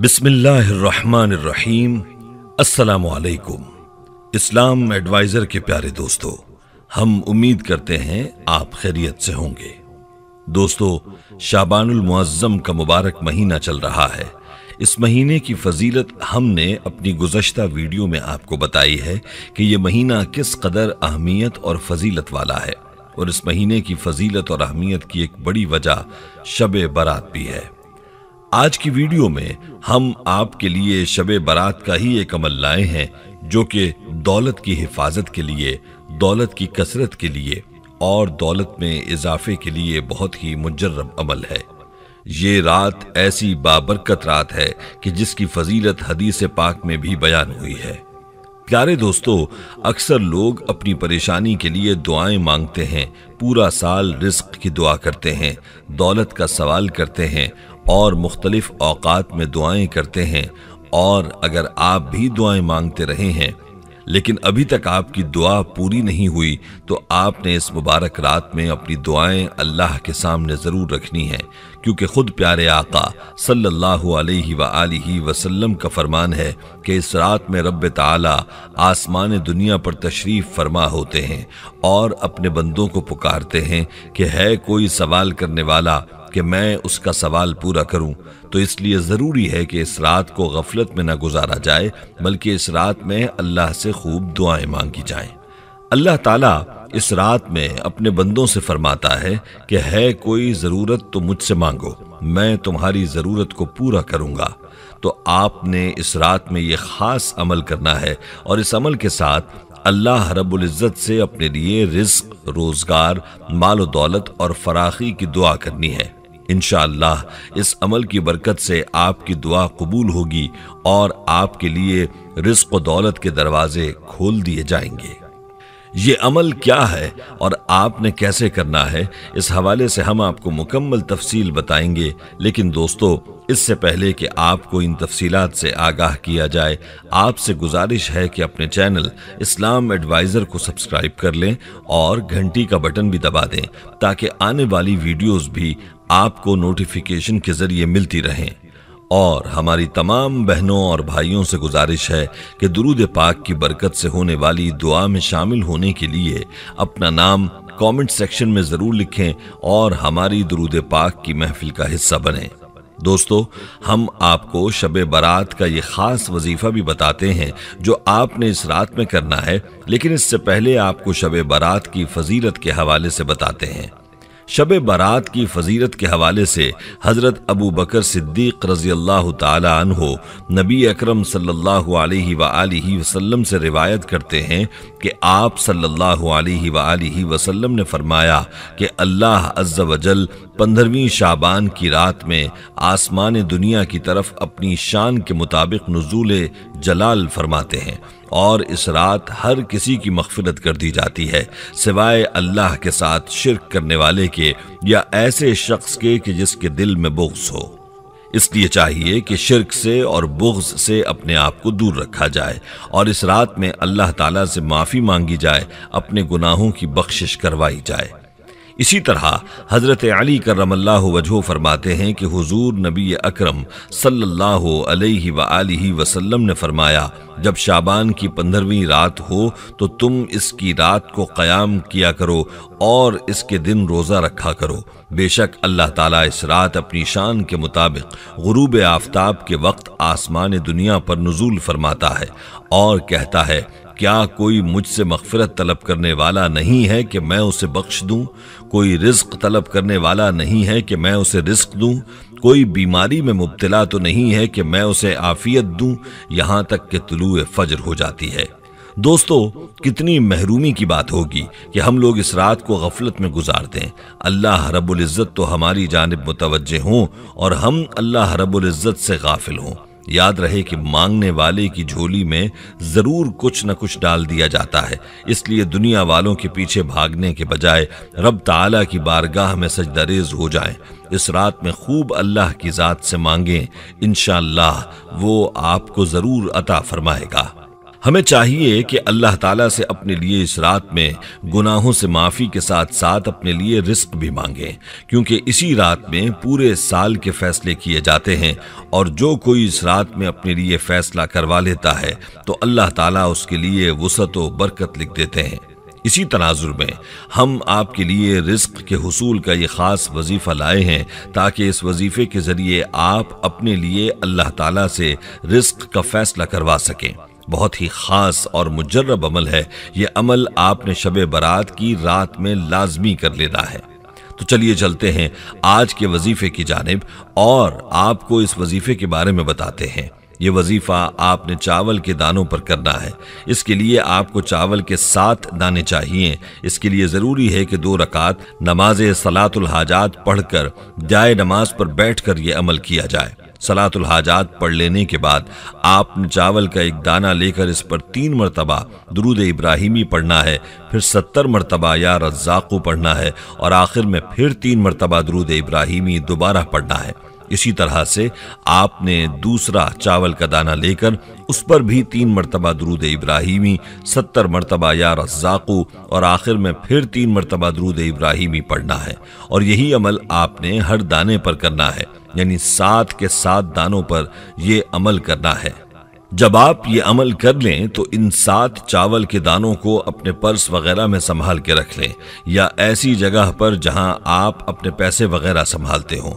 बिस्मिल्लाहिर्रहमानिर्रहीम अस्सलाम वालेकुम इस्लाम एडवाइज़र के प्यारे दोस्तों हम उम्मीद करते हैं आप खैरियत से होंगे दोस्तों शाबानुल मुअज्जम का मुबारक महीना चल रहा है इस महीने की फजीलत हमने अपनी गुजशत वीडियो में आपको बताई है कि यह महीना किस कदर अहमियत और फजीलत वाला है और इस महीने की फजीलत और अहमियत की एक बड़ी वजह शब बारात भी है आज की वीडियो में हम आपके लिए शब बारात का ही एक अमल लाए हैं जो कि दौलत की हिफाजत के लिए दौलत की कसरत के लिए और दौलत में इजाफे के लिए बहुत ही मुजर्रब अमल है ये रात ऐसी बाबरकत रात है कि जिसकी फजीलत हदीस पाक में भी बयान हुई है प्यारे दोस्तों अक्सर लोग अपनी परेशानी के लिए दुआएं मांगते हैं पूरा साल रिस्क की दुआ करते हैं दौलत का सवाल करते हैं और मुख्तलिफ औकात में दुआएं करते हैं और अगर आप भी दुआएं मांगते रहे हैं लेकिन अभी तक आपकी दुआ पूरी नहीं हुई तो आपने इस मुबारक रात में अपनी दुआएं अल्लाह के सामने ज़रूर रखनी है क्योंकि खुद प्यारे आका सल्लल्लाहु अलैहि सल्ला वसल्लम का फरमान है कि इस रात में रब ताला आसमान दुनिया पर तशरीफ़ फरमा होते हैं और अपने बंदों को पुकारते हैं कि है कोई सवाल करने वाला कि मैं उसका सवाल पूरा करूं तो इसलिए ज़रूरी है कि इस रात को गफलत में न गुजारा जाए बल्कि इस रात में अल्लाह से खूब दुआएं मांगी जाएं अल्लाह ताला इस रात में अपने बंदों से फरमाता है कि है कोई ज़रूरत तो मुझसे मांगो मैं तुम्हारी ज़रूरत को पूरा करूँगा तो आपने इस रात में ये ख़ास अमल करना है और इस अमल के साथ अल्लाह रब्ज़त से अपने लिए रिस्क रोज़गार माल दौलत और फराखी की दुआ करनी है इनशाला इस अमल की बरकत से आपकी दुआ कबूल होगी और आपके लिए रिस्क दौलत के दरवाजे खोल दिए जाएंगे ये अमल क्या है और आपने कैसे करना है इस हवाले से हम आपको मुकम्मल तफसील बताएंगे लेकिन दोस्तों इससे पहले कि आपको इन तफसीलात से आगाह किया जाए आपसे गुजारिश है कि अपने चैनल इस्लाम एडवाइज़र को सब्सक्राइब कर लें और घंटी का बटन भी दबा दें ताकि आने वाली वीडियोस भी आपको नोटिफिकेशन के ज़रिए मिलती रहें और हमारी तमाम बहनों और भाइयों से गुजारिश है कि दुरूद पाक की बरकत से होने वाली दुआ में शामिल होने के लिए अपना नाम कमेंट सेक्शन में ज़रूर लिखें और हमारी दरूद पाक की महफिल का हिस्सा बने दोस्तों हम आपको शब बारात का ये ख़ास वजीफ़ा भी बताते हैं जो आपने इस रात में करना है लेकिन इससे पहले आपको शब बारात की फजीलत के हवाले से बताते हैं शब बारात की फजीरत के हवाले से हज़रत अबू बकर सिद्दीक रजी अल्लाह तहो नबी अक्रम सल्लल्लाहु से रिवायत करते हैं कि आप सल्ला वसलम ने फरमाया कि अल्लाह अज्जा वजल पंद्रहवीं शाबान की रात में आसमान दुनिया की तरफ अपनी शान के मुताबिक नजूल जलाल फरमाते हैं और इस रात हर किसी की मखफ़िलत कर दी जाती है सिवाय अल्लाह के साथ शिरक करने वाले के या ऐसे शख्स के कि जिसके दिल में बुग्स हो इसलिए चाहिए कि शिरक से और बुग्ज से अपने आप को दूर रखा जाए और इस रात में अल्लाह ताला से माफ़ी मांगी जाए अपने गुनाहों की बख्शिश करवाई जाए इसी तरह हज़रत अली करम वजह फरमाते हैं कि हुजूर नबी अकरम सल्लल्लाहु अलैहि सल्ला वसल्लम ने फरमाया जब शाबान की पंद्रहवीं रात हो तो तुम इसकी रात को क़याम किया करो और इसके दिन रोज़ा रखा करो बेशक अल्लाह ताला इस रात अपनी शान के मुताबिक गुरूब आफ्ताब के वक्त आसमान दुनिया पर नजूल फरमाता है और कहता है क्या कोई मुझसे मगफरत तलब करने वाला नहीं है कि मैं उसे बख्श दूं कोई रिस्क तलब करने वाला नहीं है कि मैं उसे रिस्क दूं कोई बीमारी में मुबतला तो नहीं है कि मैं उसे आफियत दूं यहाँ तक कि तुलू फजर हो जाती है दोस्तों कितनी महरूमी की बात होगी कि हम लोग इस रात को गफलत में गुजार दें अल्लाह रबुल्ज़त तो हमारी जानब मुतवजह हों और हम अल्लाह रबुल्ज़त से गाफिल हों याद रहे कि मांगने वाले की झोली में जरूर कुछ न कुछ डाल दिया जाता है इसलिए दुनिया वालों के पीछे भागने के बजाय रब ताला की बारगाह में सजदरेज हो जाएं इस रात में खूब अल्लाह की ज़ात से मांगें इन वो आपको ज़रूर अता फरमाएगा हमें चाहिए कि अल्लाह ताला से अपने लिए इस रात में गुनाहों से माफ़ी के साथ साथ अपने लिए रिस्क भी मांगें क्योंकि इसी रात में पूरे साल के फैसले किए जाते हैं और जो कोई इस रात में अपने लिए फैसला करवा लेता है तो अल्लाह ताला उसके लिए वसत व बरकत लिख देते हैं इसी तनाजुर में हम आपके लिए रिस्क के हसूल का ये ख़ास वजीफ़ा लाए हैं ताकि इस वजीफ़े के ज़रिए आप अपने लिए अल्लाह ताला से रिस्क का फ़ैसला करवा सकें बहुत ही ख़ास और मुजर्रब अमल है ये अमल आपने शब बारात की रात में लाजमी कर लेना है तो चलिए चलते हैं आज के वजीफे की जानब और आपको इस वजीफे के बारे में बताते हैं ये वजीफ़ा आपने चावल के दानों पर करना है इसके लिए आपको चावल के सात दाने चाहिए इसके लिए ज़रूरी है कि दो रकात नमाज सलातुल हाजात पढ़कर जाए नमाज पर बैठ कर यह अमल किया जाए सलातुल हाजात पढ़ लेने के बाद आपने चावल का एक दाना लेकर इस पर तीन मरतबा दरूद इब्राहिमी पढ़ना है फिर सत्तर मरतबा या रज्जाकू पढ़ना है और आखिर में फिर तीन मरतबा दरूद इब्राहिमी दोबारा पढ़ना है इसी तरह से आपने दूसरा चावल का दाना लेकर उस पर भी तीन मरतबा दरूद इब्राहिमी सत्तर मरतबा या रज्जाकू और आखिर में फिर तीन मरतबा दरूद इब्राहिमी पढ़ना है और यही अमल आपने हर दाने पर करना है यानी साथ के साथ दानों पर यह अमल करना है जब आप ये अमल कर लें तो इन सात चावल के दानों को अपने पर्स वगैरह में संभाल के रख लें या ऐसी जगह पर जहां आप अपने पैसे वगैरह संभालते हों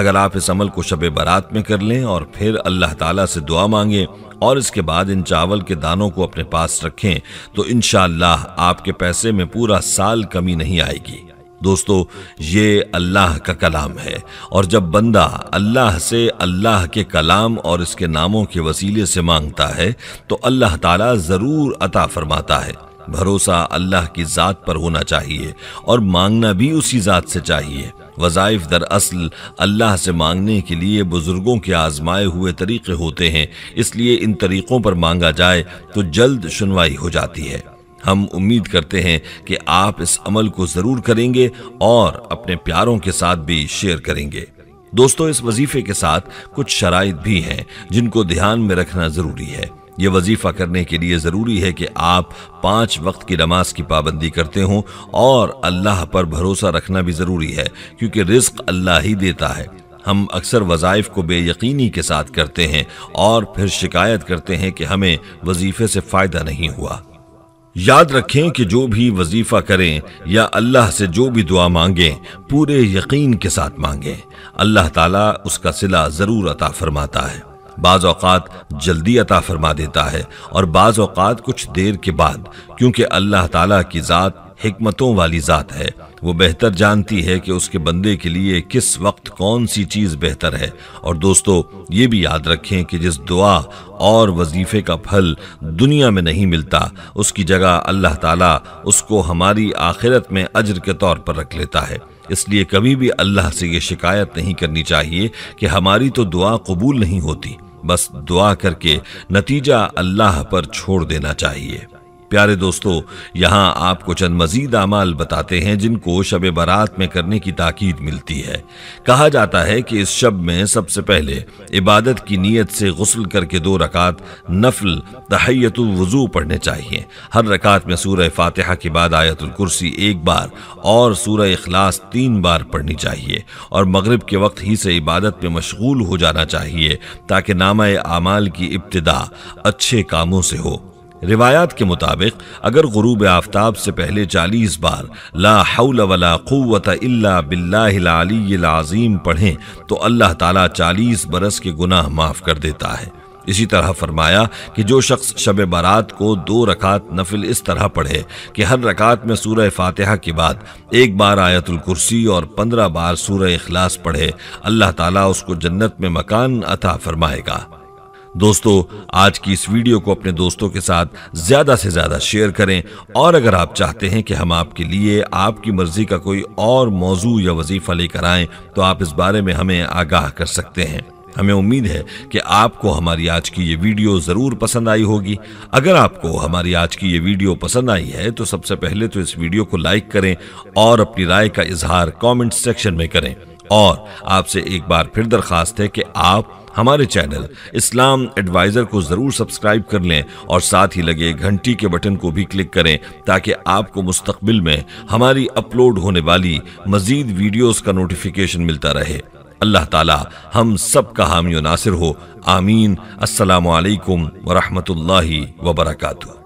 अगर आप इस अमल को शब बारात में कर लें और फिर अल्लाह ताला से दुआ मांगें और इसके बाद इन चावल के दानों को अपने पास रखें तो इन आपके पैसे में पूरा साल कमी नहीं आएगी दोस्तों ये अल्लाह का कलाम है और जब बंदा अल्लाह से अल्लाह के कलाम और इसके नामों के वसीले से मांगता है तो अल्लाह ताला ज़रूर अता फरमाता है भरोसा अल्लाह की ज़ात पर होना चाहिए और मांगना भी उसी ज़ात से चाहिए वज़ाइफ दरअसल अल्लाह से मांगने के लिए बुज़ुर्गों के आज़माए हुए तरीक़े होते हैं इसलिए इन तरीक़ों पर मांगा जाए तो जल्द सुनवाई हो जाती है हम उम्मीद करते हैं कि आप इस अमल को जरूर करेंगे और अपने प्यारों के साथ भी शेयर करेंगे दोस्तों इस वजीफे के साथ कुछ शराइ भी हैं जिनको ध्यान में रखना जरूरी है ये वजीफा करने के लिए ज़रूरी है कि आप पांच वक्त की नमाज की पाबंदी करते हों और अल्लाह पर भरोसा रखना भी ज़रूरी है क्योंकि रिस्क अल्लाह ही देता है हम अक्सर वज़ाइफ को बेयकीनी के साथ करते हैं और फिर शिकायत करते हैं कि हमें वजीफे से फ़ायदा नहीं हुआ याद रखें कि जो भी वजीफा करें या अल्लाह से जो भी दुआ मांगें पूरे यकीन के साथ मांगें अल्लाह ताला उसका सिला ज़रूर अता फरमाता है बाज़ जल्दी अता फरमा देता है और बाज़ कुछ देर के बाद क्योंकि अल्लाह ताला की ज़ात हमतों वाली ज़ात है वो बेहतर जानती है कि उसके बंदे के लिए किस वक्त कौन सी चीज़ बेहतर है और दोस्तों ये भी याद रखें कि जिस दुआ और वजीफ़े का फल दुनिया में नहीं मिलता उसकी जगह अल्लाह ताला उसको हमारी आखिरत में अजर के तौर पर रख लेता है इसलिए कभी भी अल्लाह से ये शिकायत नहीं करनी चाहिए कि हमारी तो दुआ कबूल नहीं होती बस दुआ करके नतीजा अल्लाह पर छोड़ देना चाहिए प्यारे दोस्तों यहाँ आपको चंद मजीद अमाल बताते हैं जिनको शब बारात में करने की ताकीद मिलती है कहा जाता है कि इस शब में सबसे पहले इबादत की नीयत से गसल करके दो रकात नफल तहैतुलवज़ू पढ़ने चाहिए हर रकात में सूर फातहा के बाद आयतुल कुर्सी एक बार और सूर अखलास तीन बार पढ़नी चाहिए और मगरब के वक्त ही से इबादत में मशगूल हो जाना चाहिए ताकि नामा आमाल की इब्तदा अच्छे कामों से हो रिवायात के मुताबिक अगर गुरूब आफ्ताब से पहले चालीस बार ला हौल वला इल्ला बिल्लाहिल पढ़ें तो अल्लाह ताला चालीस बरस के गुनाह माफ़ कर देता है इसी तरह फरमाया कि जो शख्स शब बारात को दो रकात नफिल इस तरह पढ़े कि हर रकात में सूरह फातिहा के बाद एक बार आयतुल कुर्सी और पंद्रह बार सूरह इखलास पढ़े अल्लाह ताला उसको जन्नत में मकान अता फरमाएगा दोस्तों आज की इस वीडियो को अपने दोस्तों के साथ ज्यादा से ज्यादा शेयर करें और अगर आप चाहते हैं कि हम आपके लिए आपकी मर्जी का कोई और मौजू या वजीफा लेकर आए तो आप इस बारे में हमें आगाह कर सकते हैं हमें उम्मीद है कि आपको हमारी आज की ये वीडियो ज़रूर पसंद आई होगी अगर आपको हमारी आज की ये वीडियो पसंद आई है तो सबसे पहले तो इस वीडियो को लाइक करें और अपनी राय का इजहार कमेंट सेक्शन में करें और आपसे एक बार फिर दरखास्त है कि आप हमारे चैनल इस्लाम एडवाइजर को जरूर सब्सक्राइब कर लें और साथ ही लगे घंटी के बटन को भी क्लिक करें ताकि आपको मुस्तकबिल में हमारी अपलोड होने वाली मजीद वीडियोस का नोटिफिकेशन मिलता रहे अल्लाह ताला हम सब का हामी नासिर हो आमीन असलकम वरहमल वरकू